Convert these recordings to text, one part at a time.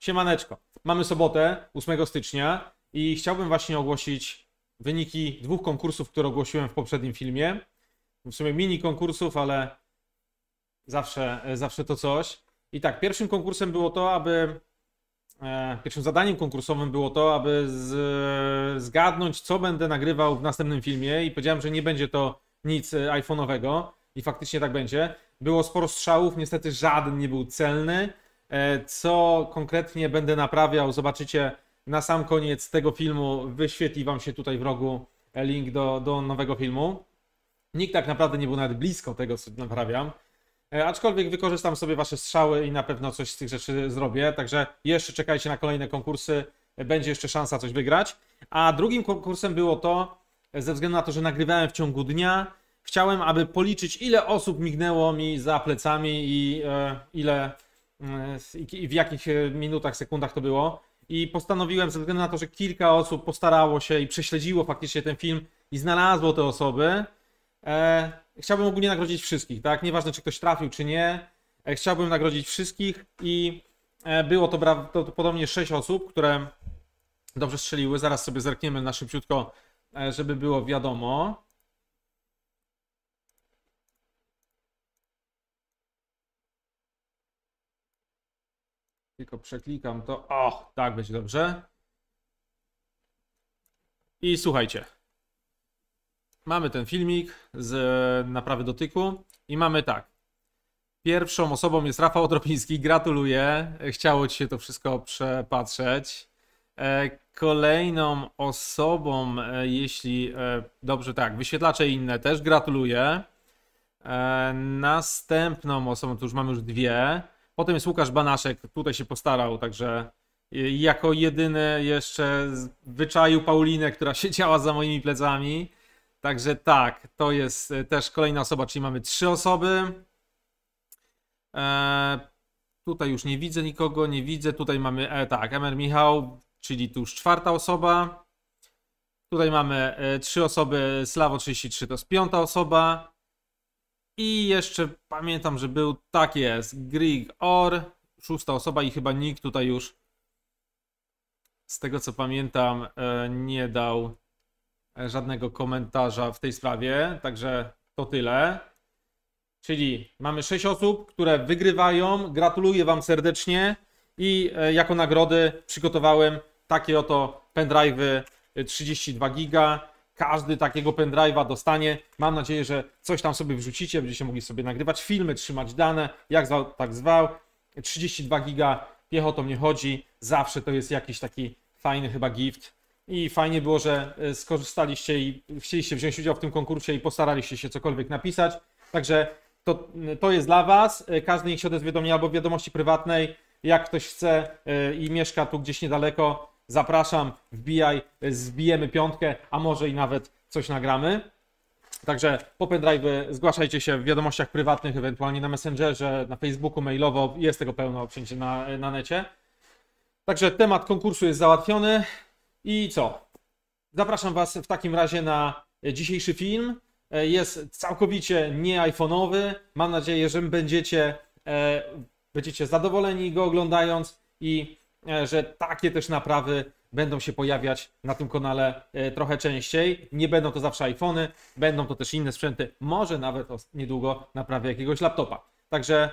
Siemaneczko. Mamy sobotę, 8 stycznia i chciałbym właśnie ogłosić wyniki dwóch konkursów, które ogłosiłem w poprzednim filmie. W sumie mini konkursów, ale zawsze, e, zawsze to coś. I tak, pierwszym konkursem było to, aby e, pierwszym zadaniem konkursowym było to, aby z, e, zgadnąć, co będę nagrywał w następnym filmie i powiedziałem, że nie będzie to nic iPhone'owego i faktycznie tak będzie. Było sporo strzałów, niestety żaden nie był celny. E, co konkretnie będę naprawiał, zobaczycie na sam koniec tego filmu. Wyświetli Wam się tutaj w rogu e, link do, do nowego filmu. Nikt tak naprawdę nie był nawet blisko tego, co naprawiam. E, aczkolwiek wykorzystam sobie Wasze strzały i na pewno coś z tych rzeczy zrobię. Także jeszcze czekajcie na kolejne konkursy, będzie jeszcze szansa coś wygrać. A drugim konkursem było to, ze względu na to, że nagrywałem w ciągu dnia, chciałem, aby policzyć, ile osób mignęło mi za plecami i e, ile i w jakich e, minutach, sekundach to było. I postanowiłem, ze względu na to, że kilka osób postarało się i prześledziło faktycznie ten film i znalazło te osoby, e, chciałbym ogólnie nagrodzić wszystkich, tak? Nieważne, czy ktoś trafił, czy nie. E, chciałbym nagrodzić wszystkich i e, było to, prawdopodobnie sześć 6 osób, które dobrze strzeliły. Zaraz sobie zerkniemy na szybciutko, e, żeby było wiadomo. Tylko przeklikam to. O, tak będzie dobrze. I słuchajcie. Mamy ten filmik z e, naprawy dotyku i mamy tak. Pierwszą osobą jest Rafał Dropiński. Gratuluję. Chciało ci się to wszystko przepatrzeć. E, kolejną osobą, e, jeśli dobrze tak, wyświetlacze inne też gratuluję. Następną osobą, tu już mamy już dwie. Potem jest Łukasz Banaszek, tutaj się postarał, także jako jedyny jeszcze wyczaił Paulinę, która siedziała za moimi plecami. Także tak, to jest e, też kolejna osoba, czyli mamy trzy osoby. Eee, tutaj już nie widzę nikogo, nie widzę. Tutaj mamy, e, tak, MR Michał, czyli tu już czwarta osoba. Tutaj mamy e, trzy osoby, Slawo 33 to jest piąta osoba. I jeszcze pamiętam, że był, tak jest, Grig Or, szósta osoba i chyba nikt tutaj już, z tego co pamiętam, e, nie dał e, żadnego komentarza w tej sprawie, także to tyle. Czyli mamy sześć osób, które wygrywają. Gratuluję Wam serdecznie i e, jako nagrody przygotowałem takie oto pendrive'y 32 giga. Każdy takiego pendrive'a dostanie. Mam nadzieję, że coś tam sobie wrzucicie, będziecie mogli sobie nagrywać filmy, trzymać dane, jak zwał, tak zwał. 32 giga piechotą nie chodzi. Zawsze to jest jakiś taki fajny chyba gift. I fajnie było, że e, skorzystaliście i chcieliście wziąć udział w tym konkursie i postaraliście się cokolwiek napisać. Także to, to jest dla Was. E, każdy niech się odezwie do mnie albo w wiadomości prywatnej. Jak ktoś chce e, i mieszka tu gdzieś niedaleko, zapraszam, wbijaj, zbijemy piątkę, a może i nawet coś nagramy. Także po zgłaszajcie się w wiadomościach prywatnych, ewentualnie na Messengerze, na Facebooku, mailowo, jest tego pełno wszędzie na, na necie. Także temat konkursu jest załatwiony i co? Zapraszam Was w takim razie na dzisiejszy film. Jest całkowicie nie iPhone'owy. Mam nadzieję, że będziecie, e, będziecie zadowoleni go oglądając i E, że takie też naprawy będą się pojawiać na tym kanale e, trochę częściej. Nie będą to zawsze iPhony, będą to też inne sprzęty, może nawet niedługo naprawy jakiegoś laptopa. Także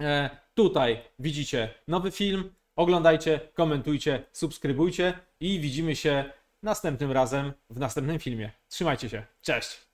e, tutaj widzicie nowy film. Oglądajcie, komentujcie, subskrybujcie i widzimy się następnym razem w następnym filmie. Trzymajcie się. Cześć!